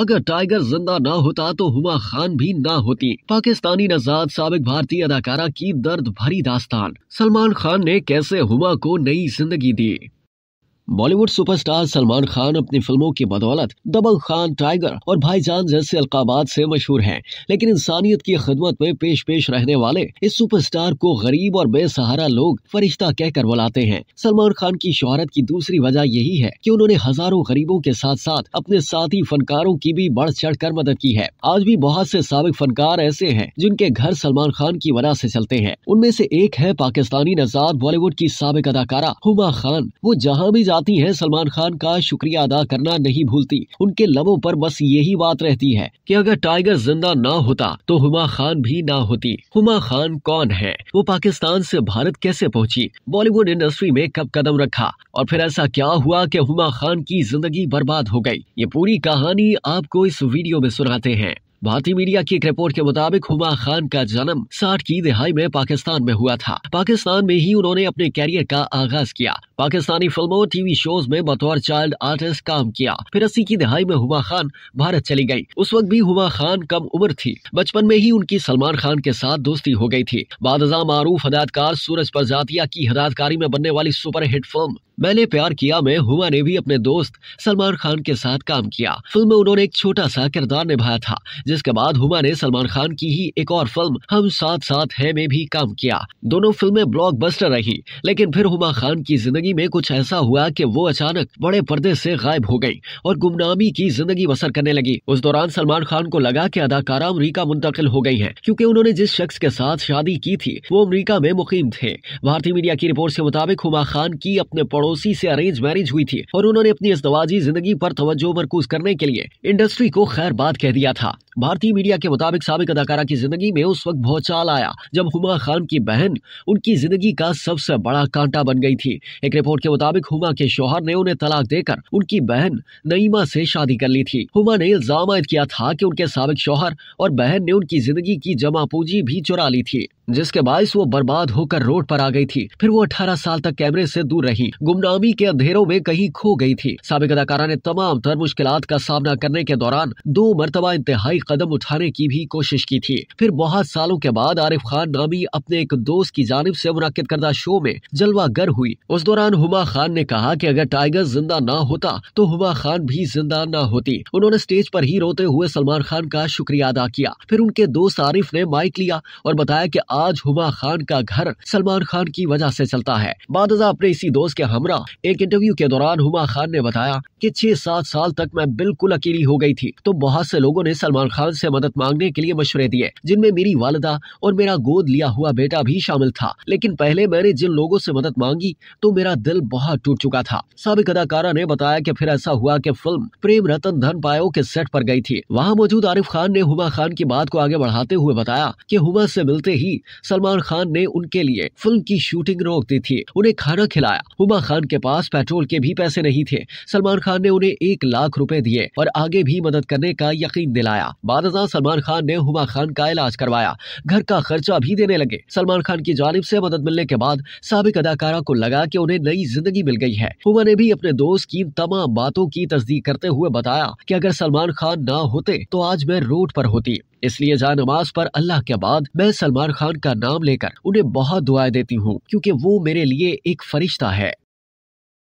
अगर टाइगर जिंदा ना होता तो हुमा खान भी ना होती पाकिस्तानी नजाद सबक भारतीय अदाकारा की दर्द भरी दास्तान सलमान खान ने कैसे हुमा को नई जिंदगी दी बॉलीवुड सुपरस्टार सलमान खान अपनी फिल्मों की बदौलत दबंग खान टाइगर और भाईजान जैसे अलकाबात से मशहूर हैं लेकिन इंसानियत की खदमत में पेश पेश रहने वाले इस सुपरस्टार को गरीब और बेसहारा लोग फरिश्ता कहकर बुलाते हैं सलमान खान की शोहरत की दूसरी वजह यही है की उन्होंने हजारों गरीबों के साथ साथ अपने साथी फनकारों की भी बढ़ चढ़ कर मदद की है आज भी बहुत से सबक फनकार ऐसे है जिनके घर सलमान खान की वजह ऐसी चलते हैं उनमें से एक है पाकिस्तानी नजाद बॉलीवुड की सबक अदाकारा हुमा खान वो जहाँ भी गाती हैं सलमान खान का शुक्रिया अदा करना नहीं भूलती उनके लबों पर बस यही बात रहती है कि अगर टाइगर जिंदा ना होता तो हुमा खान भी ना होती हुमा खान कौन है वो पाकिस्तान से भारत कैसे पहुंची बॉलीवुड इंडस्ट्री में कब कदम रखा और फिर ऐसा क्या हुआ कि हुमा खान की जिंदगी बर्बाद हो गई ये पूरी कहानी आपको इस वीडियो में सुनाते हैं भारतीय मीडिया की एक रिपोर्ट के मुताबिक हुमा खान का जन्म साठ की दिहाई में पाकिस्तान में हुआ था पाकिस्तान में ही उन्होंने अपने कैरियर का आगाज किया पाकिस्तानी फिल्मों टीवी शोज में बतौर चाइल्ड आर्टिस्ट काम किया फिर अस्सी की दहाई में हुमा खान भारत चली गयी उस वक्त भी हुमा खान कम उम्र थी बचपन में ही उनकी सलमान खान के साथ दोस्ती हो गयी थी बादजा मारूफ हदायतकार सूरज प्रजातिया की हदायतकारी में बनने वाली सुपर हिट फिल्म मैंने प्यार किया में हुआ ने भी अपने दोस्त सलमान खान के साथ काम किया फिल्म में उन्होंने एक छोटा सा किरदार निभाया था जिसके बाद हुमा ने सलमान खान की ही एक और फिल्म हम साथ साथ है में भी काम किया दोनों फिल्में ब्लॉकबस्टर रही लेकिन फिर हुमा खान की जिंदगी में कुछ ऐसा हुआ कि वो अचानक बड़े पर्दे से गायब हो गई और गुमनामी की जिंदगी बसर करने लगी उस दौरान सलमान खान को लगा की अदाकारा अमरीका मुंतकिल हो गई है क्यूँकी उन्होंने जिस शख्स के साथ शादी की थी वो अमरीका में मुकीम थे भारतीय मीडिया की रिपोर्ट के मुताबिक हुमा खान की अपने पड़ोस पड़ोसी से अरेंज मैरिज हुई थी और उन्होंने अपनी इसदवाजी जिंदगी पर तवज्जो मरकूज करने के लिए इंडस्ट्री को खैर बात कह दिया था भारतीय मीडिया के मुताबिक सबक अदाकारा की जिंदगी में उस वक्त भौचाल आया जब हुमा खान की बहन उनकी जिंदगी का सबसे बड़ा कांटा बन गई थी एक रिपोर्ट के मुताबिक हुमा के शोहर ने उन्हें तलाक देकर उनकी बहन नईमा से शादी कर ली थी हुमा ने इल्जाम किया था कि उनके सबक शोहर और बहन ने उनकी जिंदगी की जमा पूंजी भी चुरा ली थी जिसके बाईस वो बर्बाद होकर रोड पर आ गई थी फिर वो अठारह साल तक कैमरे से दूर रही गुमनामी के अंधेरों में कहीं खो गई थी सबक अदाकारा ने तमाम तर मुश्किल का सामना करने के दौरान दो मरतबा इंतहाई कदम उठाने की भी कोशिश की थी फिर बहुत सालों के बाद आरिफ खान नामी अपने एक दोस्त की जानब ऐसी मुनद करदा शो में जलवा गर हुई उस दौरान हुमा खान ने कहा की अगर टाइगर जिंदा न होता तो हुमा खान भी जिंदा न होती उन्होंने स्टेज पर ही रोते हुए सलमान खान का शुक्रिया अदा किया फिर उनके दोस्त आरिफ ने माइक लिया और बताया की आज हुमा खान का घर सलमान खान की वजह से चलता है बादजा अपने इसी दोस्त के हमरा एक इंटरव्यू के दौरान हुमा खान ने बताया कि छह सात साल तक मैं बिल्कुल अकेली हो गई थी तो बहुत से लोगों ने सलमान खान से मदद मांगने के लिए मशवरे दिए जिनमें मेरी वालदा और मेरा गोद लिया हुआ बेटा भी शामिल था लेकिन पहले मैंने जिन लोगों से मदद मांगी तो मेरा दिल बहुत टूट चुका था सबक अदाकारा ने बताया की फिर ऐसा हुआ की फिल्म प्रेम रतन धन पायो के सेट आरोप गयी थी वहाँ मौजूद आरिफ खान ने हुमा खान की बात को आगे बढ़ाते हुए बताया की हुमा ऐसी मिलते ही सलमान खान ने उनके लिए फिल्म की शूटिंग रोक दी थी उन्हें खाना खिलाया हुमा खान के पास पेट्रोल के भी पैसे नहीं थे सलमान खान ने उन्हें एक लाख रुपए दिए और आगे भी मदद करने का यकीन दिलाया बाद सलमान खान ने हुमा खान का इलाज करवाया घर का खर्चा भी देने लगे सलमान खान की जानब ऐसी मदद मिलने के बाद सबक अदाकारा को लगा की उन्हें नई जिंदगी मिल गई है हुमा ने भी अपने दोस्त की तमाम बातों की तस्दीक करते हुए बताया की अगर सलमान खान न होते तो आज मैं रोड पर होती इसलिए जा नमाज पर अल्लाह के बाद मैं सलमान खान का नाम लेकर उन्हें बहुत दुआएं देती हूँ क्योंकि वो मेरे लिए एक फरिश्ता है